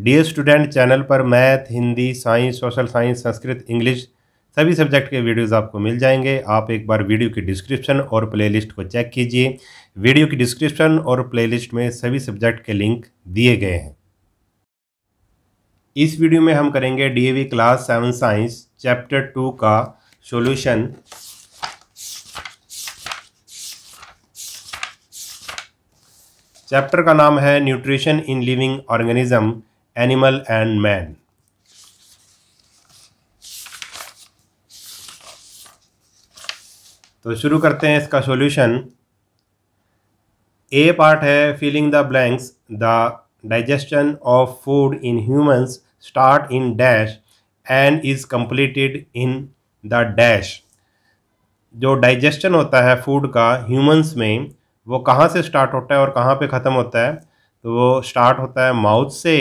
D student channel पर math Hindi science social science Sanskrit English सभी subject के वीडियोस आपको मिल जाएंगे आप एक बार वीडियो की डिस्क्रिप्शन और प्लेलिस्ट को चेक कीजिए वीडियो की डिस्क्रिप्शन और प्लेलिस्ट में सभी सब्जेक्ट के लिंक दिए गए हैं इस वीडियो में हम करेंगे the class seven science chapter two का सोल्यूशन चैप्टर का नाम है nutrition in living organism animal and man तो शुरू करते हैं इसका सॉल्यूशन ए पार्ट है filling the blanks the digestion of food in humans start in dash and is completed in the dash जो डाइजेशन होता है फूड का ह्यूमंस में वो कहाँ से स्टार्ट होता है और कहाँ पे ख़त्म होता है तो वो स्टार्ट होता है माउथ से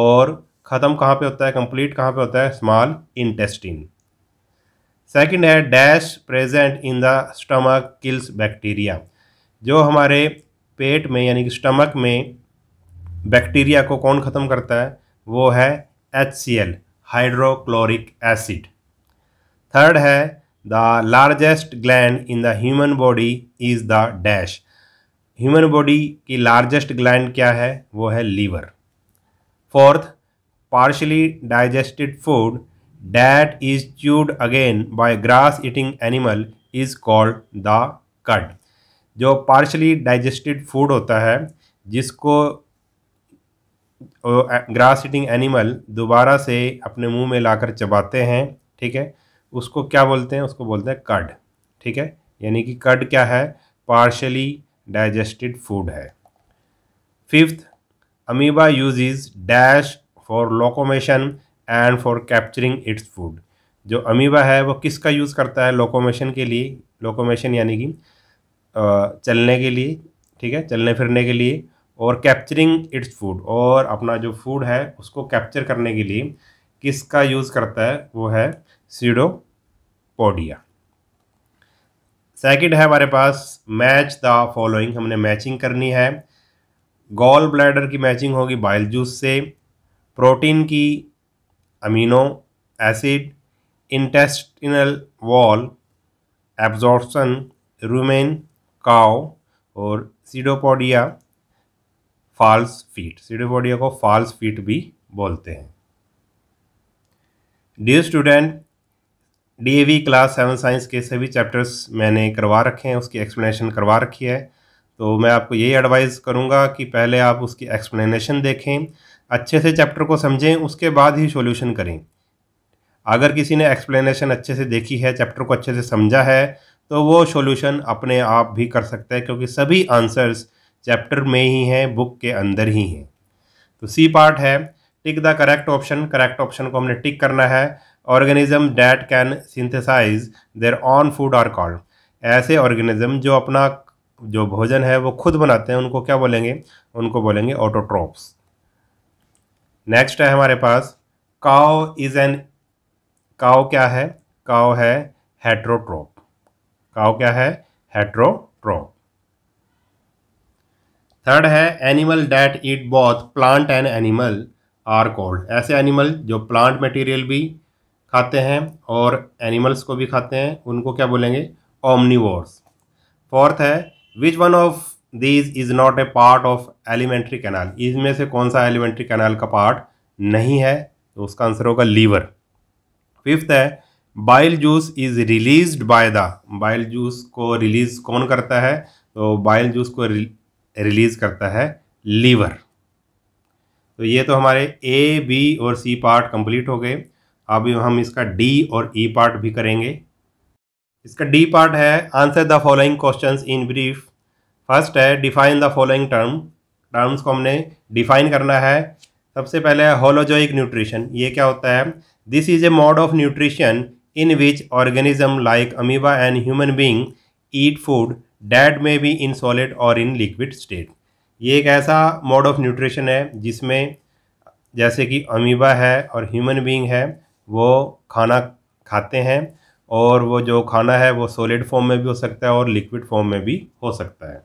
और ख़त्म कहाँ पे होता है कंप्लीट कहाँ पे होता है स्मॉल इंटेस्टिन सेकंड है dash present in the stomach kills bacteria जो हमारे पेट में यानी कि स्टमक में बैक्टीरिया को कौन ख़त्म करता है वो है H C L hydrochloric acid third है the largest gland in the human body is the dash human body की लार्जेस्ट ग्लैंड क्या है वो है liver fourth partially digested food that is chewed again by grass eating animal is called the cud जो partially digested food होता है जिसको grass eating animal दोबारा से अपने मुंह में लाकर चबाते हैं ठीक है उसको क्या बोलते हैं उसको बोलते हैं कड ठीक है यानी कि कड क्या है पार्शली डाइजेस्टिड फूड है fifth amoeba uses dash for locomotion and for capturing its food जो अमीबा है वो किसका यूज़ करता है लोकोमेशन के लिए लोकोमेशन यानी कि चलने के लिए ठीक है चलने फिरने के लिए और कैप्चरिंग इट्स फूड और अपना जो फूड है उसको कैप्चर करने के लिए किसका यूज़ करता है वो है सीडोपोडिया सेकंड है हमारे पास मैच द फॉलोइंग हमने मैचिंग करनी है गॉल ब्लैडर की मैचिंग होगी बाइल जूस से प्रोटीन की amino acid intestinal wall absorption rumen cow और सीडोपोडिया फॉल्स फीट सीडोपोडिया को फॉल्स फीट भी बोलते हैं dear student the class seven science के सभी चैप्टर्स मैंने करवा रखे हैं उसकी एक्सप्लेनेशन करवा रखी है तो मैं आपको यही एडवाइस करूँगा कि पहले आप उसकी एक्सप्लेनेशन देखें अच्छे से चैप्टर को समझें उसके बाद ही सॉल्यूशन करें अगर किसी ने एक्सप्लेनेशन अच्छे से देखी है चैप्टर को अच्छे से समझा है तो वो सॉल्यूशन अपने आप भी कर सकता है क्योंकि सभी आंसर्स चैप्टर में ही हैं बुक के अंदर ही हैं तो सी पार्ट है tick the correct option correct option को हमने टिक करना है organism that can synthesise their own food are called ऐसे ऑर्गेनिज्म जो अपना जो भोजन है वो खुद बनाते हैं उनको क्या बोलेंगे उनको बोलेंगे ऑटोट्रॉप्स नेक्स्ट है हमारे पास काओ इज़ एन काओ क्या है काओ है हेट्रोट्रॉप काओ क्या है हेट्रोट्रॉप थर्ड है animal that eat both plant and animal are called ऐसे एनिमल जो प्लांट मटेरियल भी खाते हैं और एनिमल्स को भी खाते हैं उनको क्या बोलेंगे ओमनीवोर्स फोर्थ है which one of these is not a part of alimentary canal इसमें से कौन सा एलिमेंट्री कैनाल का पार्ट नहीं है तो उसका आंसर होगा लीवर फिफ्थ है bile juice is released by the bile juice को रिलीज कौन करता है तो बाइल जूस को रिलीज करता है लीवर तो ये तो हमारे ए बी और सी पार्ट कंप्लीट हो गए अब हम इसका डी और ई e पार्ट भी करेंगे इसका डी पार्ट है answer the following question in brief first है define the following term terms को हमने डिफाइन करना है सबसे पहले है होलोजोइक न्यूट्रिशन ये क्या होता है this is a mode of nutrition in which organism like amoeba and human being eat food that may be in solid और इन लिक्विड स्टेट ये एक ऐसा मोड ऑफ न्यूट्रिशन है जिसमें जैसे कि अमीबा है और ह्यूमन बींग है वो खाना खाते हैं और वो जो खाना है वो सॉलिड फॉर्म में भी हो सकता है और लिक्विड फॉर्म में भी हो सकता है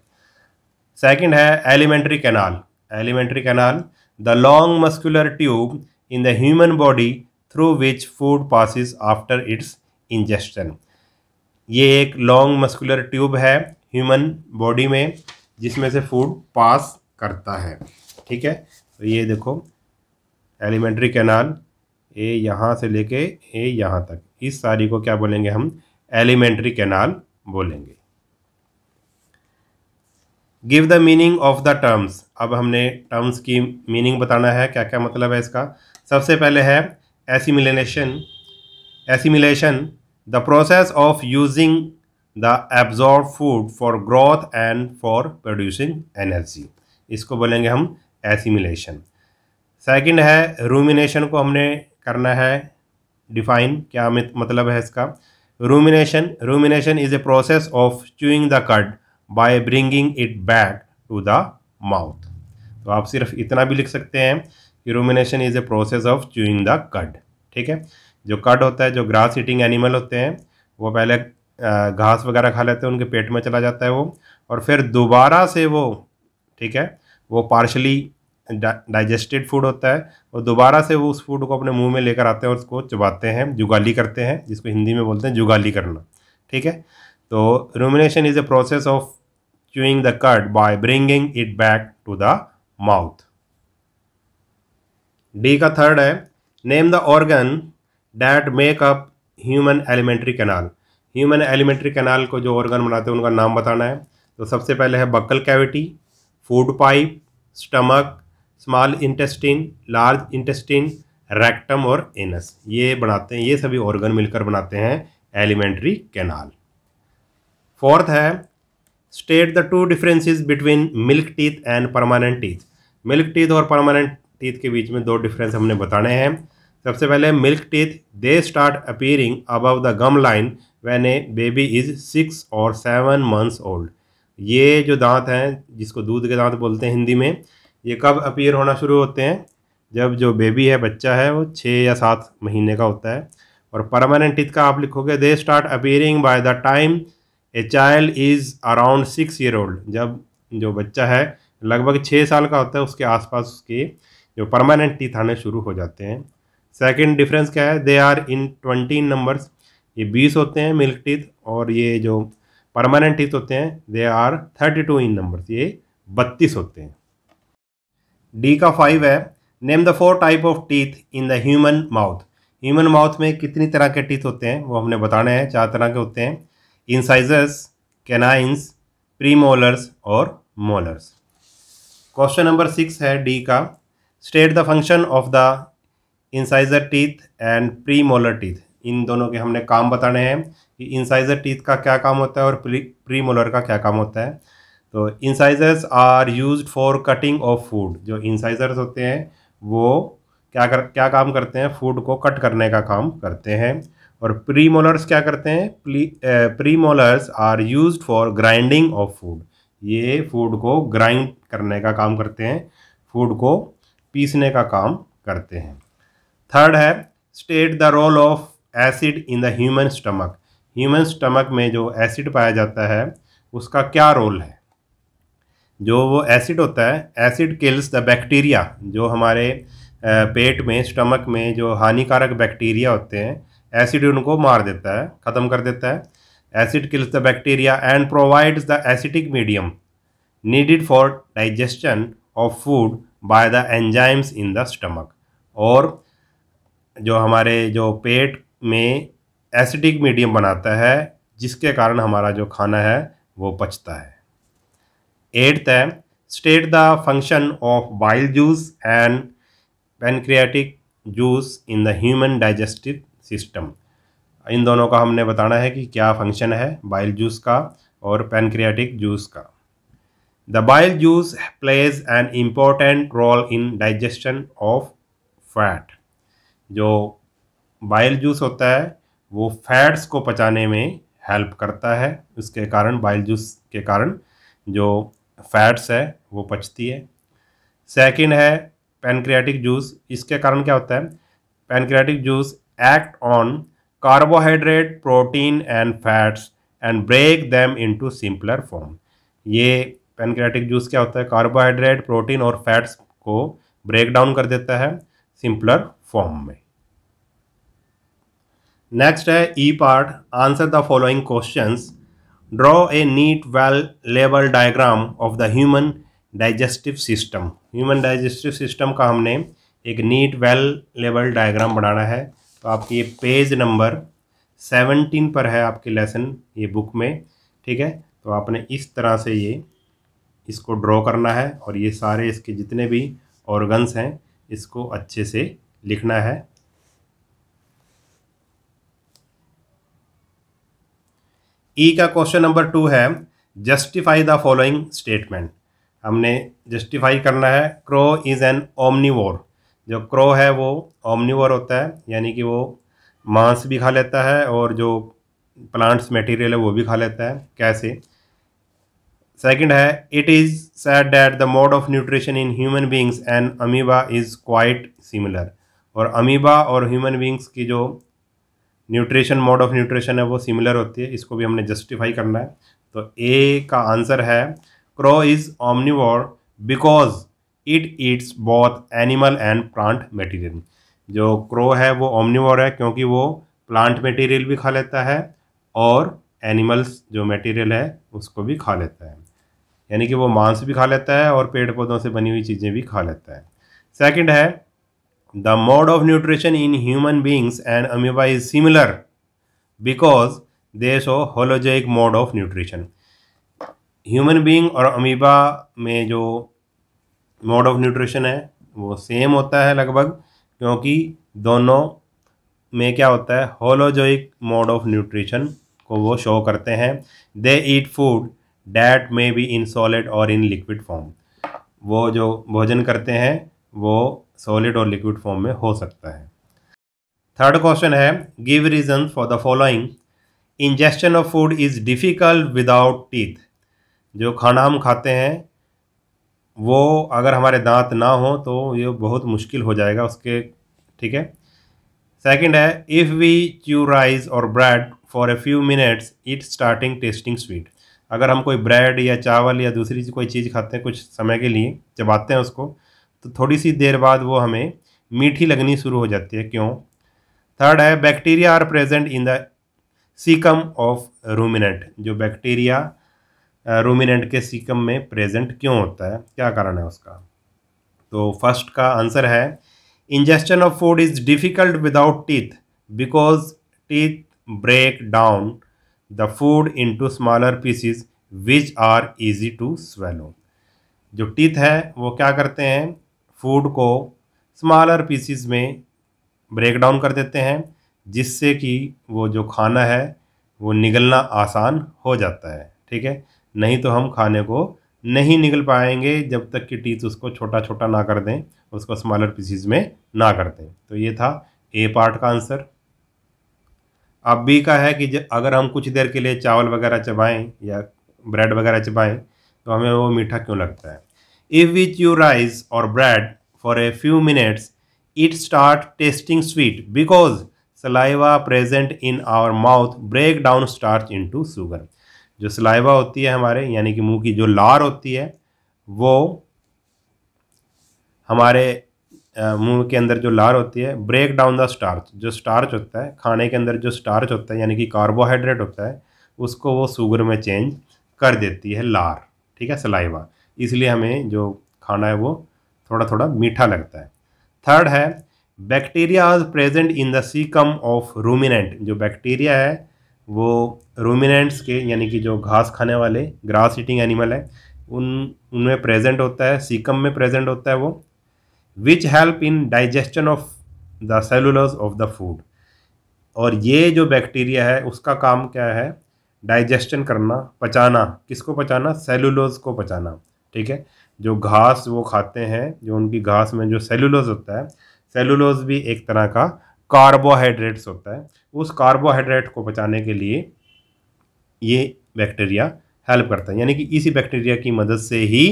सेकंड है alimentary canal alimentary canal the long muscular tube in the human body through which food passes after its ingestion ये एक लॉन्ग मस्कुलर ट्यूब है ह्यूमन बॉडी में जिसमें से फूड पास करता है ठीक है तो ये देखो एलिमेंट्री कैनाल ए यहाँ से लेके ए यहाँ तक इस सारी को क्या बोलेंगे हम एलिमेंट्री कैनाल बोलेंगे give the meaning of the terms अब हमने टर्म्स की मीनिंग बताना है क्या क्या मतलब है इसका सबसे पहले है assimilation assimilation the process of using the absorb food for growth and for producing energy इसको बोलेंगे हम एसिमिलेशन सेकेंड है रूमिनेशन को हमने करना है डिफाइन क्या मतलब है इसका rumination rumination is a process of chewing the cud by bringing it back to the mouth तो आप सिर्फ इतना भी लिख सकते हैं कि rumination is a process of chewing the cud ठीक है जो कट होता है जो ग्रास ईटिंग एनिमल होते हैं वो पहले घास वगैरह खा लेते हैं उनके पेट में चला जाता है वो और फिर दोबारा से वो ठीक है वो पार्शली डाइजेस्टेड फूड होता है और दोबारा से वो उस फूड को अपने मुंह में लेकर आते हैं और उसको चबाते हैं जुगाली करते हैं जिसको हिंदी में बोलते हैं जुगाली करना ठीक है तो rumination is a process of chewing the cud by bringing it back to the mouth the का थर्ड है name the organ that make up human alimentary canal human alimentary canal को जो ऑर्गन बनाते हैं उनका नाम बताना है तो सबसे पहले है buccal cavity food pipe stomach small intestine large intestine rectum और एनस ये बनाते हैं ये सभी ऑर्गन मिलकर बनाते हैं एलिमेंट्री कैनाल फोर्थ है state the two differences between milk teeth and permanent teeth milk teeth और परमानेंट टीथ के बीच में दो डिफरेंस हमने बताने हैं सबसे पहले milk teeth they start appearing above the gum line when a baby is six और सेवन मंथ्स ओल्ड ये जो दांत हैं जिसको दूध के दांत बोलते हैं हिंदी में ये कब अपीयर होना शुरू होते हैं जब जो बेबी है बच्चा है वो छः या सात महीने का होता है और परमानेंट टीथ का आप लिखोगे they start appearing by the time a child is around six year old जब जो बच्चा है लगभग छः साल का होता है उसके आसपास उसके जो परमानेंट टीथ आने शुरू हो जाते हैं सेकंड डिफरेंस क्या है they are in twenty numbers ये बीस होते हैं मिल्क टीथ और ये जो परमानेंट टीथ होते हैं they are thirty two in numbers ये बत्तीस होते हैं डी का फाइव है name the four type of teeth in the human mouth human mouth में कितनी तरह के टीथ होते हैं वो हमने बताने हैं चार तरह के होते हैं इंसाइजर्स कैनाइंस प्रीमोलर्स और मोलर्स क्वेश्चन नंबर सिक्स है डी का state the function of the incisor teeth and premolar teeth इन दोनों के हमने काम बताने हैं कि इंसाइजर टीथ का क्या काम होता है और प्री मोलर का क्या काम होता है तो incisors are use for cutting of food जो इंसाइजर्स होते हैं वो क्या कर क्या काम करते हैं फूड को कट करने का काम करते हैं और प्री मोलर्स क्या करते हैं premolars are use for grinding of food ये फूड को ग्राइंड करने का काम करते हैं फूड को पीसने का काम करते हैं थर्ड है state the role of acid in the human stomach human stomach में जो एसिड पाया जाता है उसका क्या रोल है जो वो एसिड होता है एसिड किल्स द बैक्टीरिया जो हमारे पेट में स्टमक में जो हानिकारक बैक्टीरिया होते हैं एसिड उनको मार देता है ख़त्म कर देता है acid kills the bacteria and provides the acidic medium needed for digestion of food by the enzymes in the stomach और जो हमारे जो पेट में एसिडिक मीडियम बनाता है जिसके कारण हमारा जो खाना है वो पचता है एट्थ है स्टेट द फंक्शन ऑफ वाइल्ड juice and pancreatic juice in the human digestive system इन दोनों का हमने बताना है कि क्या फंक्शन है बाइल जूस का और पेनक्रियाटिक जूस का the bile juice plays an important role in digestion of fat जो बाइल जूस होता है वो फैट्स को पचाने में हेल्प करता है उसके कारण बाइल जूस के कारण जो फैट्स है वो पचती है सेकंड है पेनक्रियाटिक जूस इसके कारण क्या होता है pancreatic juice act on carbohydrate protein and fats and break them into simpler form ये पेनक्रियाटिक जूस क्या होता है कार्बोहाइड्रेट प्रोटीन और फैट्स को ब्रेक डाउन कर देता है सिंपलर फॉर्म में नेक्स्ट है E part answer the following questions draw a neat well labeled diagram of the human digestive system human digestive system का हमने एक neat well labeled diagram बनाना है तो आपकी ये पेज नंबर सेवनटीन पर है आपके लेसन ये बुक में ठीक है तो आपने इस तरह से ये इसको ड्रॉ करना है और ये सारे इसके जितने भी ऑर्गन्स हैं इसको अच्छे से लिखना है ई e का क्वेश्चन नंबर टू है जस्टिफाई द फॉलोइंग स्टेटमेंट हमने जस्टिफाई करना है क्रो इज़ एन ओमनीवोर जो क्रो है वो ओमनीवोर होता है यानी कि वो मांस भी खा लेता है और जो प्लांट्स मटेरियल है वो भी खा लेता है कैसे सेकंड है it is said that the mode of nutrition in human beings and amoeba is quite similar और अमीबा और ह्यूमन बींग्स की जो न्यूट्रिशन मोड ऑफ न्यूट्रिशन है वो सिमिलर होती है इसको भी हमने जस्टिफाई करना है तो ए का आंसर है crow is omnivore because it eats both animal and plant material जो क्रो है वो ऑमनिवोर है क्योंकि वो प्लांट मटेरियल भी खा लेता है और एनिमल्स जो मटेरियल है उसको भी खा लेता है यानी कि वो मांस भी खा लेता है और पेड़ पौधों से बनी हुई चीज़ें भी खा लेता है सेकंड है the mode of nutrition in human beings and amoeba is similar because they show holozoic mode of nutrition human being और अमीबा में जो मोड ऑफ न्यूट्रिशन है वो सेम होता है लगभग क्योंकि दोनों में क्या होता है होलोजोइक मोड ऑफ न्यूट्रिशन को वो शो करते हैं they eat food that may be in solid और इन लिक्विड फॉर्म वो जो भोजन करते हैं वो सॉलिड और लिक्विड फॉर्म में हो सकता है थर्ड क्वेश्चन है give reason for the following ingestion of food is difficult without teeth जो खाना हम खाते हैं वो अगर हमारे दांत ना हो तो ये बहुत मुश्किल हो जाएगा उसके ठीक है सेकंड है इफ़ वी च्यू राइस और bread for a few minutes it starting tasting sweet अगर हम कोई ब्रेड या चावल या दूसरी कोई चीज़ खाते हैं कुछ समय के लिए चबाते हैं उसको तो थोड़ी सी देर बाद वो हमें मीठी लगनी शुरू हो जाती है क्यों थर्ड है bacteria are present in the caecum of ruminant जो बैक्टीरिया रूमिनेंट के सीकम में प्रेजेंट क्यों होता है क्या कारण है उसका तो फर्स्ट का आंसर है ingestion of food is difficult without teeth because teeth break down the food into smaller pieces which are easy to swallow जो टीथ है वो क्या करते हैं फूड को स्मॉलर पीसीज में ब्रेक डाउन कर देते हैं जिससे कि वो जो खाना है वो निगलना आसान हो जाता है ठीक है नहीं तो हम खाने को नहीं निगल पाएंगे जब तक कि टीथ उसको छोटा छोटा ना कर दें उसको स्मॉलर पीसीज में ना कर दें तो ये था ए पार्ट का आंसर अब बी का है कि अगर हम कुछ देर के लिए चावल वगैरह चबाएं या ब्रेड वगैरह चबाएं तो हमें वो मीठा क्यों लगता है If with your rice or bread for a few minutes, it start tasting sweet because saliva present in our mouth break down starch to sugar जो सलाइवा होती है हमारे यानी कि मुंह की जो लार होती है वो हमारे मुंह के अंदर जो लार होती है ब्रेक डाउन द स्टार्च जो स्टार्च होता है खाने के अंदर जो स्टार्च होता है यानी कि कार्बोहाइड्रेट होता है उसको वो शुगर में चेंज कर देती है लार ठीक है सलाइवा इसलिए हमें जो खाना है वो थोड़ा थोड़ा मीठा लगता है थर्ड है बैक्टीरिया आज present in the caecum of ruminant जो बैक्टीरिया है वो रूमिनेंट्स के यानी कि जो घास खाने वाले ग्रास ईटिंग एनिमल है उन उनमें प्रेजेंट होता है सीकम में प्रेजेंट होता है वो which help in digestion of the cellulose of the food और ये जो बैक्टीरिया है उसका काम क्या है डाइजेशन करना पचाना किसको पचाना सेलुलोज को पचाना ठीक है जो घास वो खाते हैं जो उनकी घास में जो सेलुलोज होता है सेलुलोज भी एक तरह का कार्बोहाइड्रेट्स होता है उस कार्बोहाइड्रेट को बचाने के लिए ये बैक्टीरिया हेल्प करता है यानी कि इसी बैक्टीरिया की मदद से ही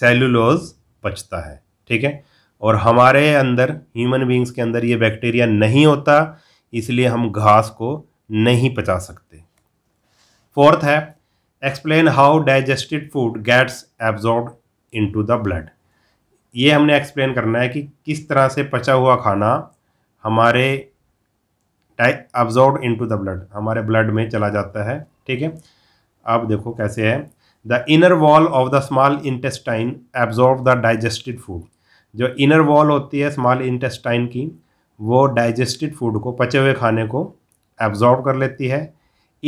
सेलुलोज पचता है ठीक है और हमारे अंदर ह्यूमन बींग्स के अंदर ये बैक्टीरिया नहीं होता इसलिए हम घास को नहीं पचा सकते फोर्थ है explain how digested food gets absorb into the blood ये हमने एक्सप्लेन करना है कि किस तरह से पचा हुआ खाना हमारे एब्जॉर्ब टू द ब्लड हमारे ब्लड में चला जाता है ठीक है अब देखो कैसे है the inner wall of the small intestine absorb the digested food जो इनर वॉल होती है स्मॉल इंटेस्टाइन की वो डाइजेस्टेड फूड को पचे हुए खाने को एब्जॉर्ब कर लेती है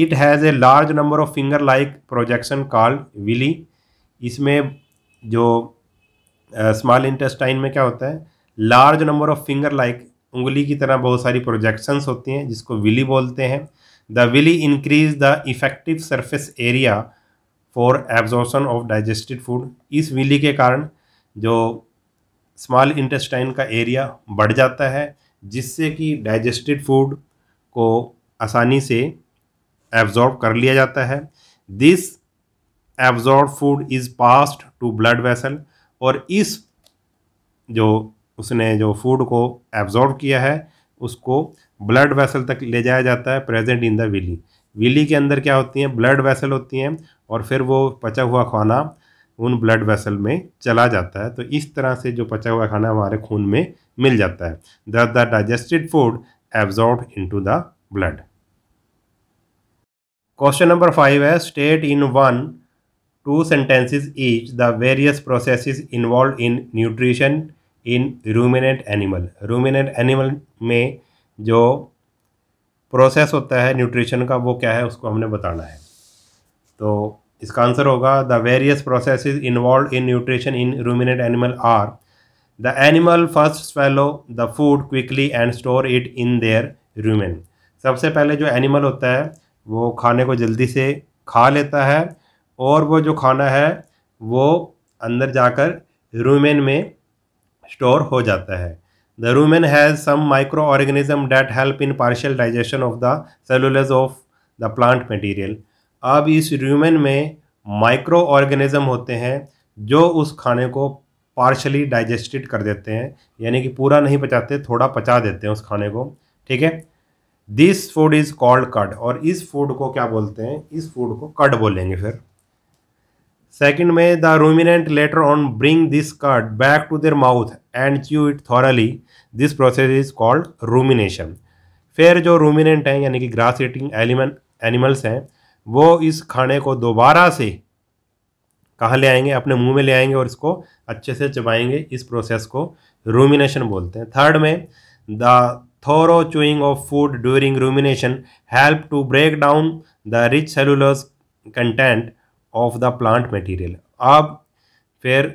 it has a large number of finger like projection called villi इसमें जो स्मॉल uh, इंटेस्टाइन में क्या होता है large number of finger like उंगली की तरह बहुत सारी प्रोजेक्शंस होती हैं जिसको विली बोलते हैं the villi increase the effective surface area for absorption of digested food इस विली के कारण जो स्मॉल इंटेस्टाइन का एरिया बढ़ जाता है जिससे कि डाइजेस्टेड फूड को आसानी से एब्जॉर्ब कर लिया जाता है this absorb food is passed to blood vessel और इस जो उसने जो फूड को एब्जॉर्ब किया है उसको ब्लड वेसल तक ले जाया जाता है present in the villi villi के अंदर क्या होती हैं ब्लड वेसल होती हैं और फिर वो पचा हुआ खाना उन ब्लड वेसल में चला जाता है तो इस तरह से जो पचा हुआ खाना हमारे खून में मिल जाता है the digested food absorb into the blood question number five है state in one two sentences each the various processes involve in nutrition in ruminate animal ruminate animal में जो प्रोसेस होता है न्यूट्रिशन का वो क्या है उसको हमने बताना है तो इसका आंसर होगा the various process involve in nutrition in ruminate animal are the animal first swallow the food quickly and store it in their rumen सबसे पहले जो एनिमल होता है वो खाने को जल्दी से खा लेता है और वो जो खाना है वो अंदर जाकर रूमेन में स्टोर हो जाता है the rumen has some micro organism that help in partial digestion of the cellulose of the plant material अब इस रूमेन में माइक्रो ऑर्गेनिज्म होते हैं जो उस खाने को पार्शली डाइजेस्टेड कर देते हैं यानी कि पूरा नहीं पचाते थोड़ा पचा देते हैं उस खाने को ठीक है दिस फूड इज़ कॉल्ड कड और इस फूड को क्या बोलते हैं इस फूड को कड बोलेंगे फिर सेकंड में the ruminant later on bring this cud back to their mouth and chew it thoroughly this process is called rumination फिर जो रूमिनेंट हैं यानी कि ग्रास ईटिंग एलिमेंट एनिमल्स हैं वो इस खाने को दोबारा से कहाँ ले आएंगे अपने मुंह में ले आएंगे और इसको अच्छे से चबाएंगे इस प्रोसेस को रूमिनेशन बोलते हैं थर्ड में the thorough chewing of food during rumination help to break down the rich cellulose content of the plant material अब फिर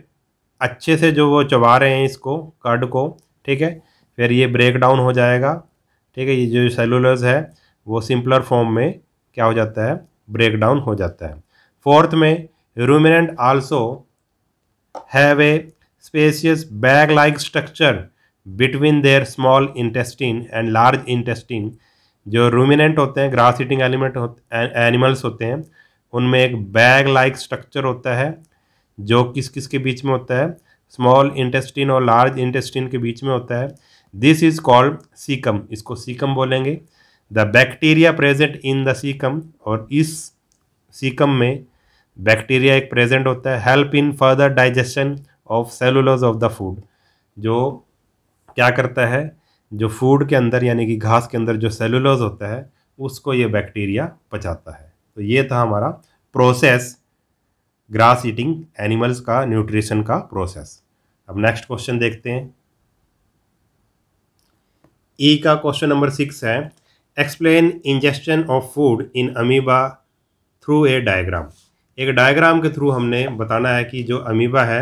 अच्छे से जो वो चबा रहे हैं इसको कड को ठीक है फिर ये ब्रेक डाउन हो जाएगा ठीक है ये जो सेलुलर्स है वो सिंपलर फॉर्म में क्या हो जाता है ब्रेक डाउन हो जाता है फोर्थ में ruminant also have a spacious bag like structure between their small intestine and large intestine जो रूमिनेंट होते हैं ग्रास ईटिंग एलिमेंट एनिमल्स होते हैं उनमें एक बैग लाइक स्ट्रक्चर होता है जो किस किस के बीच में होता है स्मॉल इंटेस्टिन और लार्ज इंटेस्टिन के बीच में होता है दिस इज़ कॉल्ड सीकम इसको सीकम बोलेंगे the bacteria present in the caecum और इस सीकम में बैक्टीरिया एक प्रेजेंट होता है help in further digestion of cellulose of the food जो क्या करता है जो फूड के अंदर यानी कि घास के अंदर जो सेलुलोज होता है उसको ये बैक्टीरिया पचाता है तो ये था हमारा प्रोसेस ग्रास ईटिंग एनिमल्स का न्यूट्रिशन का प्रोसेस अब नेक्स्ट क्वेश्चन देखते हैं ई e का क्वेश्चन नंबर सिक्स है explain ingestion of food in amoeba through a diagram एक डायग्राम के थ्रू हमने बताना है कि जो अमीबा है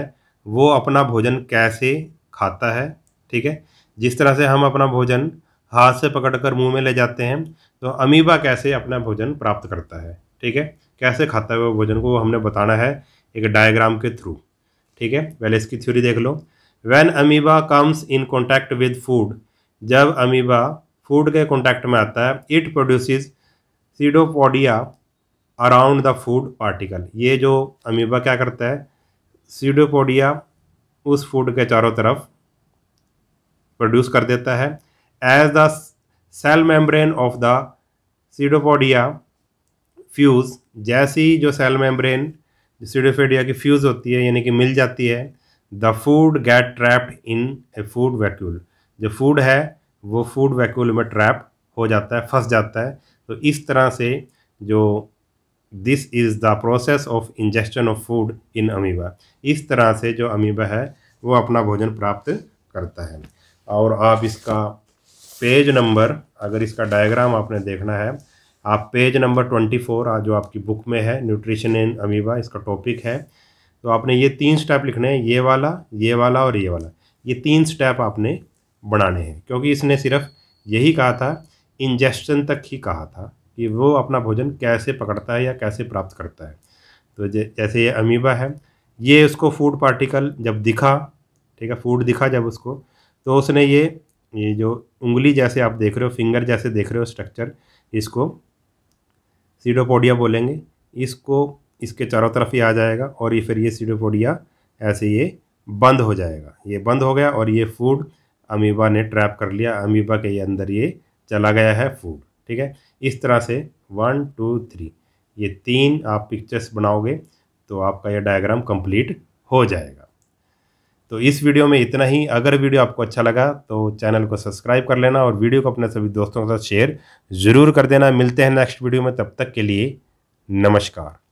वो अपना भोजन कैसे खाता है ठीक है जिस तरह से हम अपना भोजन हाथ से पकड़कर मुंह में ले जाते हैं तो अमीबा कैसे अपना भोजन प्राप्त करता है ठीक है कैसे खाता है वो भोजन को वो हमने बताना है एक डायग्राम के थ्रू ठीक है पहले इसकी थ्योरी देख लो when amoeba comes in contact with food जब अमीबा फूड के कॉन्टैक्ट में आता है it produces pseudopodia around the food particle ये जो अमीबा क्या करता है सीडोपोडिया उस फूड के चारों तरफ प्रोड्यूस कर देता है as the cell membrane of the pseudopodia fuse जैसी जो सेल मेम्ब्रेन सीडोफेडिया की फ्यूज़ होती है यानी कि मिल जाती है the food get trapped in a food vacuole जो फूड है वो फूड वैक्यूल में ट्रैप हो जाता है फंस जाता है तो इस तरह से जो this is the process of injection of food in amoeba इस तरह से जो अमीबा है वो अपना भोजन प्राप्त करता है और आप इसका पेज नंबर अगर इसका डायग्राम आपने देखना है आप पेज नंबर ट्वेंटी फोर जो आपकी बुक में है न्यूट्रिशन इन अमीबा इसका टॉपिक है तो आपने ये तीन स्टेप लिखने हैं ये वाला ये वाला और ये वाला ये तीन स्टेप आपने बनाने हैं क्योंकि इसने सिर्फ यही कहा था इंजेस्टन तक ही कहा था कि वो अपना भोजन कैसे पकड़ता है या कैसे प्राप्त करता है तो जैसे ये अमीबा है ये उसको फूड पार्टिकल जब दिखा ठीक है फूड दिखा जब उसको तो उसने ये ये जो उंगली जैसे आप देख रहे हो फिंगर जैसे देख रहे हो स्ट्रक्चर इसको सीडोपोडिया बोलेंगे इसको इसके चारों तरफ ही आ जाएगा और ये फिर ये सीडोपोडिया ऐसे ये बंद हो जाएगा ये बंद हो गया और ये फूड अमीबा ने ट्रैप कर लिया अमीबा के अंदर ये चला गया है फूड ठीक है इस तरह से वन टू थ्री ये तीन आप पिक्चर्स बनाओगे तो आपका यह डायग्राम कंप्लीट हो जाएगा तो इस वीडियो में इतना ही अगर वीडियो आपको अच्छा लगा तो चैनल को सब्सक्राइब कर लेना और वीडियो को अपने सभी दोस्तों के साथ शेयर ज़रूर कर देना मिलते हैं नेक्स्ट वीडियो में तब तक के लिए नमस्कार